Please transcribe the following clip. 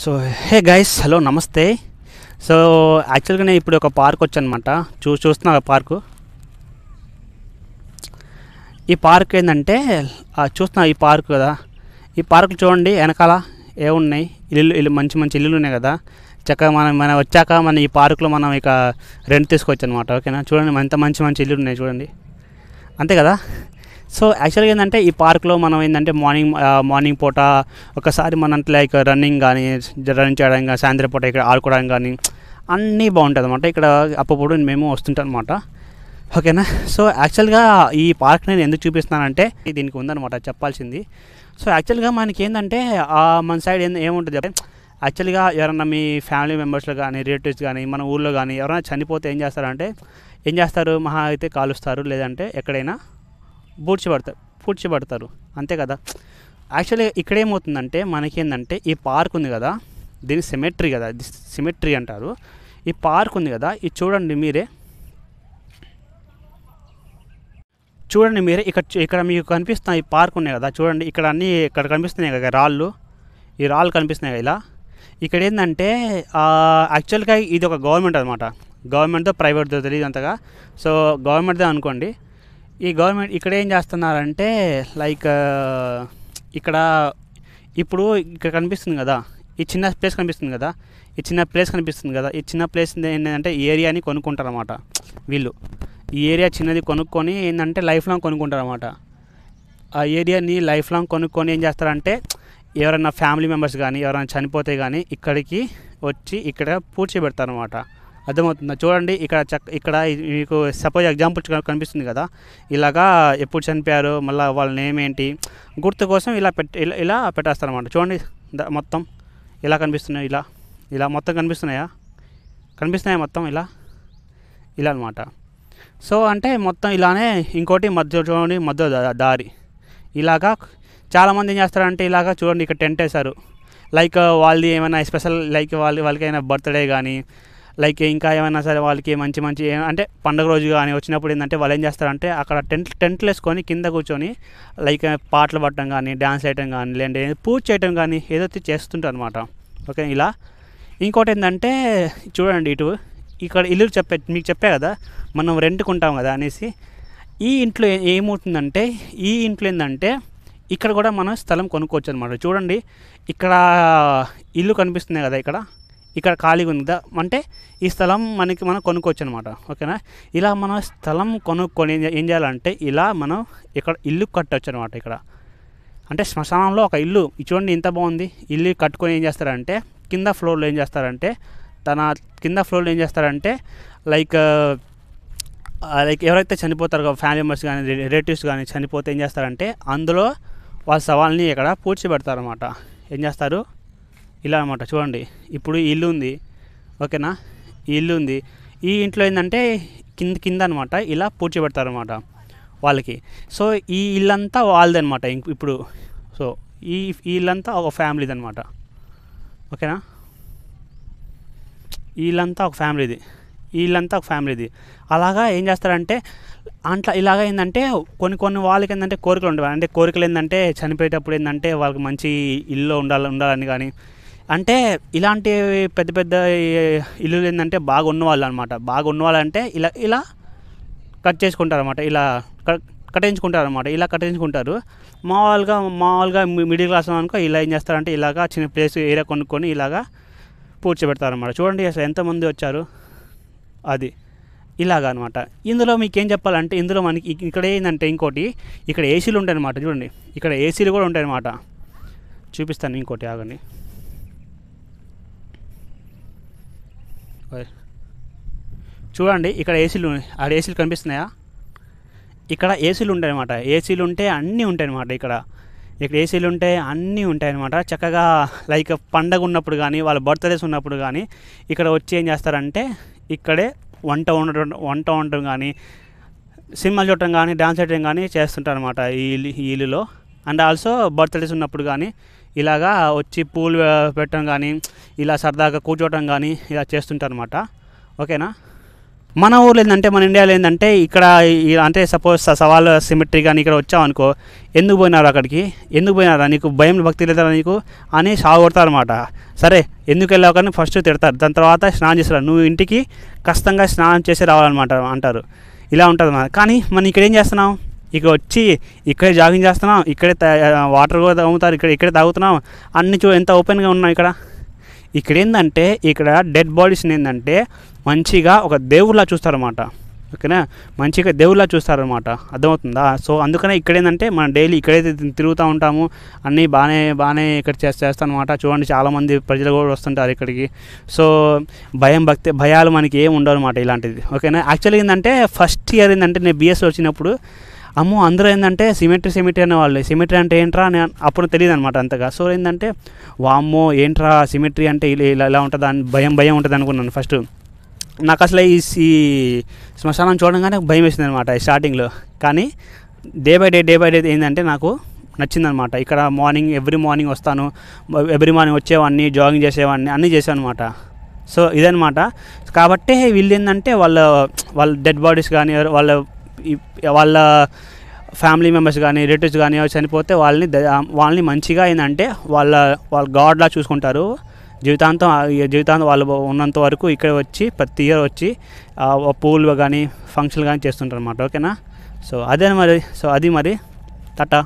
so hey guys hello నమస్తే so యాక్చువల్గా నేను ఇప్పుడు ఒక పార్క్ వచ్చానమాట చూ చూస్తున్నా పార్కు ఈ పార్క్ ఏంటంటే చూస్తున్నా ఈ పార్క్ కదా ఈ పార్క్ చూడండి వెనకాల ఏమున్నాయి ఇల్లు ఇల్లు మంచి మంచి ఇల్లులు ఉన్నాయి కదా చక్కగా మనం మనం వచ్చాక మన ఈ పార్కులో మనం ఇక రెంట్ తీసుకోవచ్చు అనమాట ఓకేనా చూడండి ఎంత మంచి మంచి ఇల్లులు ఉన్నాయి చూడండి అంతే కదా సో యాక్చువల్గా ఏంటంటే ఈ పార్క్లో మనం ఏంటంటే మార్నింగ్ మార్నింగ్ పూట ఒకసారి మన లైక్ రన్నింగ్ కానీ రన్నింగ్ చేయడం కానీ సాయంత్రం పూట ఇక్కడ ఆడుకోవడం కానీ అన్నీ బాగుంటుంది అనమాట ఇక్కడ అప్పుడు మేము వస్తుంటాం అనమాట ఓకేనా సో యాక్చువల్గా ఈ పార్క్ నేను ఎందుకు చూపిస్తున్నానంటే దీనికి ఉందనమాట చెప్పాల్సింది సో యాక్చువల్గా మనకి ఏంటంటే మన సైడ్ ఏం ఏముంటుంది యాక్చువల్గా ఎవరన్నా మీ ఫ్యామిలీ మెంబర్స్లో కానీ రిలేటివ్స్ కానీ మన ఊళ్ళో కానీ ఎవరైనా చనిపోతే ఏం చేస్తారంటే ఏం చేస్తారు మహా అయితే కాలుస్తారు లేదంటే ఎక్కడైనా పూడ్చిపడతారు పూడ్చిపడతారు అంతే కదా యాక్చువల్లీ ఇక్కడ ఏమవుతుందంటే మనకి ఏంటంటే ఈ పార్క్ ఉంది కదా దీని సిమెట్రీ కదా సిమెట్రీ అంటారు ఈ పార్క్ ఉంది కదా ఇది చూడండి మీరే చూడండి మీరే ఇక్కడ ఇక్కడ మీకు కనిపిస్తున్న ఈ పార్క్ ఉన్నాయి కదా చూడండి ఇక్కడ అన్నీ ఇక్కడ కనిపిస్తున్నాయి కదా రాళ్ళు ఈ రాళ్ళు కనిపిస్తున్నాయి ఇలా ఇక్కడ ఏంటంటే యాక్చువల్గా ఇది ఒక గవర్నమెంట్ అనమాట గవర్నమెంట్తో ప్రైవేట్తో తెలియదు అంతగా సో గవర్నమెంట్దే అనుకోండి ఈ గవర్నమెంట్ ఇక్కడ ఏం చేస్తున్నారంటే లైక్ ఇక్కడ ఇప్పుడు ఇక్కడ కనిపిస్తుంది కదా ఈ చిన్న ప్లేస్ కనిపిస్తుంది కదా ఈ చిన్న ప్లేస్ కనిపిస్తుంది కదా ఈ చిన్న ప్లేస్ ఏంటంటే ఏరియాని కొనుక్కుంటారన్నమాట వీళ్ళు ఈ ఏరియా చిన్నది కొనుక్కొని ఏంటంటే లైఫ్ లాంగ్ కొనుక్కుంటారన్నమాట ఆ ఏరియాని లైఫ్ లాంగ్ కొనుక్కొని ఏం చేస్తారంటే ఎవరైనా ఫ్యామిలీ మెంబర్స్ కానీ ఎవరైనా చనిపోతే కానీ ఇక్కడికి వచ్చి ఇక్కడ పూడ్చి పెడతారన్నమాట అర్థమవుతుందా చూడండి ఇక్కడ చక్క ఇక్కడ మీకు సపోజ్ ఎగ్జాంపుల్ కనిపిస్తుంది కదా ఇలాగా ఎప్పుడు చనిపోయారు మళ్ళీ వాళ్ళ నేమ్ ఏంటి గుర్తు కోసం ఇలా పెట్ ఇలా ఇలా పెట్టేస్తారనమాట చూడండి మొత్తం ఇలా కనిపిస్తున్నాయి ఇలా ఇలా మొత్తం కనిపిస్తున్నాయా కనిపిస్తున్నాయా మొత్తం ఇలా ఇలా అనమాట సో అంటే మొత్తం ఇలానే ఇంకోటి మధ్య చూడండి మధ్య దారి ఇలాగా చాలామంది ఏం చేస్తారంటే ఇలాగా చూడండి ఇక్కడ టెంట్ వేశారు లైక్ వాళ్ళది ఏమైనా స్పెషల్ లైక్ వాళ్ళ ఏమైనా బర్త్డే కానీ లైక్ ఇంకా ఏమైనా సరే వాళ్ళకి మంచి మంచి అంటే పండుగ రోజు కానీ వచ్చినప్పుడు ఏంటంటే వాళ్ళు ఏం చేస్తారంటే అక్కడ టెంట్ టెంట్లు వేసుకొని కింద కూర్చొని లైక్ పాటలు పడటం కానీ డ్యాన్స్ చేయటం కానీ లేదంటే పూజ చేయటం కానీ ఏదో చేస్తుంటారు అనమాట ఓకే ఇలా ఇంకోటి ఏంటంటే చూడండి ఇటు ఇక్కడ ఇల్లు చెప్పే మీకు చెప్పే కదా మనం రెంట్కి ఉంటాం కదా అనేసి ఈ ఇంట్లో ఏమవుతుందంటే ఈ ఇంట్లో ఏంటంటే ఇక్కడ కూడా మనం స్థలం కొనుక్కోవచ్చు అనమాట చూడండి ఇక్కడ ఇల్లు కనిపిస్తున్నాయి కదా ఇక్కడ ఇక్కడ ఖాళీగా ఉంది అంటే ఈ స్థలం మనకి మనం కొనుక్కోవచ్చు అనమాట ఓకేనా ఇలా మనం స్థలం కొనుక్కొని ఏం చేయాలంటే ఇలా మనం ఇక్కడ ఇల్లు కట్టవచ్చు అనమాట ఇక్కడ అంటే శ్మశానంలో ఒక ఇల్లు చూడండి ఇంత బాగుంది ఇల్లు కట్టుకొని ఏం చేస్తారంటే కింద ఫ్లోర్లో ఏం చేస్తారంటే తన కింద ఫ్లోర్లో ఏం చేస్తారంటే లైక్ లైక్ ఎవరైతే చనిపోతారో ఫ్యామిలీ మెంబర్స్ కానీ రిలేటివ్స్ కానీ చనిపోతే ఏం చేస్తారంటే అందులో వాళ్ళ సవాల్ని ఇక్కడ పూడ్చి పెడతారనమాట ఏం చేస్తారు ఇలా అనమాట చూడండి ఇప్పుడు ఇల్లు ఉంది ఓకేనా ఈ ఇల్లు ఉంది ఈ ఇంట్లో ఏంటంటే కింద కింద అనమాట ఇలా అనమాట వాళ్ళకి సో ఈ ఇల్లంతా వాళ్ళదనమాట ఇప్పుడు సో ఈ ఇల్లంతా ఒక ఫ్యామిలీది అనమాట ఓకేనా వీళ్ళంతా ఒక ఫ్యామిలీది వీళ్ళంతా ఒక ఫ్యామిలీది అలాగా ఏం చేస్తారంటే అంట్లా ఇలాగ ఏంటంటే కొన్ని కొన్ని వాళ్ళకి ఏంటంటే కోరికలు ఉండవు అంటే కోరికలు ఏంటంటే చనిపోయేటప్పుడు ఏంటంటే వాళ్ళకి మంచి ఇల్లు ఉండాలి ఉండాలని కానీ అంటే ఇలాంటి పెద్ద పెద్ద ఇల్లులు ఏంటంటే బాగా ఉన్నవాళ్ళు అనమాట బాగా ఉన్నవాళ్ళు అంటే ఇలా ఇలా కట్ చేసుకుంటారు అనమాట ఇలా కట్టించుకుంటారు అనమాట ఇలా కట్టించుకుంటారు మామూలుగా మామూలుగా మిడిల్ క్లాస్ అనుకో ఇలా ఏం చేస్తారంటే ఇలాగా చిన్న ప్లేస్ ఏరియా కొనుక్కొని ఇలాగా పెడతారు అనమాట చూడండి అసలు ఎంతమంది వచ్చారు అది ఇలాగ అనమాట ఇందులో మీకు ఏం చెప్పాలంటే ఇందులో మనకి ఇక్కడ ఏంటంటే ఇంకోటి ఇక్కడ ఏసీలు ఉంటాయి అనమాట చూడండి ఇక్కడ ఏసీలు కూడా ఉంటాయి అనమాట చూపిస్తాను ఇంకోటి ఆగండి చూడండి ఇక్కడ ఏసీలు ఆడ ఏసీలు కనిపిస్తున్నాయా ఇక్కడ ఏసీలు ఉంటాయన్నమాట ఏసీలు ఉంటే అన్నీ ఉంటాయన్నమాట ఇక్కడ ఇక్కడ ఏసీలు ఉంటే అన్నీ ఉంటాయన్నమాట చక్కగా లైక్ పండగ ఉన్నప్పుడు కానీ వాళ్ళ బర్త్డేస్ ఉన్నప్పుడు కానీ ఇక్కడ వచ్చి ఏం చేస్తారంటే ఇక్కడే వంట ఉండటం వంట ఉండటం కానీ సినిమాలు చూడటం కానీ డ్యాన్స్ చేయడం కానీ చేస్తుంటారు అనమాట ఈ ఈలులో అండ్ ఆల్సో బర్త్డేస్ ఉన్నప్పుడు కానీ ఇలాగా వచ్చి పూలు పెట్టడం కానీ ఇలా సరదాగా కూర్చోవటం కానీ ఇలా చేస్తుంటారనమాట ఓకేనా మన ఊర్లో ఏంటంటే మన ఇండియాలో ఏంటంటే ఇక్కడ అంటే సపోజ్ సవాల్ సిమెట్రీ కానీ ఇక్కడ వచ్చావు అనుకో ఎందుకు పోయినారు అక్కడికి ఎందుకు పోయినారా నీకు భయం భక్తి లేదా నీకు అని అనమాట సరే ఎందుకు వెళ్ళావు కానీ ఫస్ట్ తిడతారు దాని తర్వాత స్నానం చేస్తారు నువ్వు ఇంటికి కష్టంగా స్నానం చేసి రావాలన్నమాట అంటారు ఇలా ఉంటుంది కానీ మనం ఇక్కడ ఏం చేస్తున్నాం ఇక వచ్చి ఇక్కడే జాగింగ్ చేస్తున్నాం ఇక్కడే వాటర్ కూడా తాగుతారు ఇక్కడ ఇక్కడే తాగుతున్నాం అన్ని చూ ఎంత ఓపెన్గా ఉన్నాం ఇక్కడ ఇక్కడ ఏంటంటే ఇక్కడ డెడ్ బాడీస్ని ఏంటంటే మంచిగా ఒక దేవుళ్ళ చూస్తారన్నమాట ఓకేనా మంచిగా దేవుళ్ళ చూస్తారనమాట అర్థమవుతుందా సో అందుకనే ఇక్కడ ఏంటంటే మనం డైలీ ఇక్కడైతే తిరుగుతూ ఉంటాము అన్నీ బాగానే బాగానే ఇక్కడ చేస్తాం అనమాట చూడండి చాలామంది ప్రజలు కూడా వస్తుంటారు ఇక్కడికి సో భయం భక్తి భయాలు మనకి ఏం ఉండవు అనమాట ఇలాంటిది ఓకేనా యాక్చువల్గా ఏంటంటే ఫస్ట్ ఇయర్ ఏంటంటే నేను బీఎస్సీ వచ్చినప్పుడు అమ్మో అందరూ ఏంటంటే సిమెట్రీ సిమెట్రీ అనే వాళ్ళు సిమెట్రీ అంటే ఏంట్రా అని అప్పుడు తెలియదు అనమాట అంతగా సో ఏంటంటే వామ్మో ఏంట్రా సిమెట్రీ అంటే ఇలా ఇలా ఉంటుంది అని భయం భయం ఉంటుంది అనుకున్నాను ఫస్ట్ నాకు అసలు ఈ శ్మశానం చూడంగానే భయం వేసింది అనమాట స్టార్టింగ్లో కానీ day by day day by day ఏంటంటే నాకు నచ్చిందనమాట ఇక్కడ మార్నింగ్ ఎవ్రీ మార్నింగ్ వస్తాను ఎవ్రీ మార్నింగ్ వచ్చేవాడిని జాగింగ్ చేసేవాడిని అన్నీ చేసాను అనమాట సో ఇదనమాట కాబట్టి వీళ్ళు ఏంటంటే వాళ్ళ వాళ్ళ డెడ్ బాడీస్ కానీ వాళ్ళ వాళ్ళ ఫ్యామిలీ మెంబర్స్ కానీ రిలేటివ్స్ కానీ చనిపోతే వాళ్ళని వాళ్ళని మంచిగా ఏంటంటే వాళ్ళ వాళ్ళ గాడ్లా చూసుకుంటారు జీవితాంతం జీవితాంతం వాళ్ళు ఉన్నంత వరకు ఇక్కడ వచ్చి ప్రతి ఇయర్ వచ్చి పూలు కానీ ఫంక్షన్లు కానీ చేస్తుంటారు అనమాట ఓకేనా సో అదే మరి సో అది మరి టాటా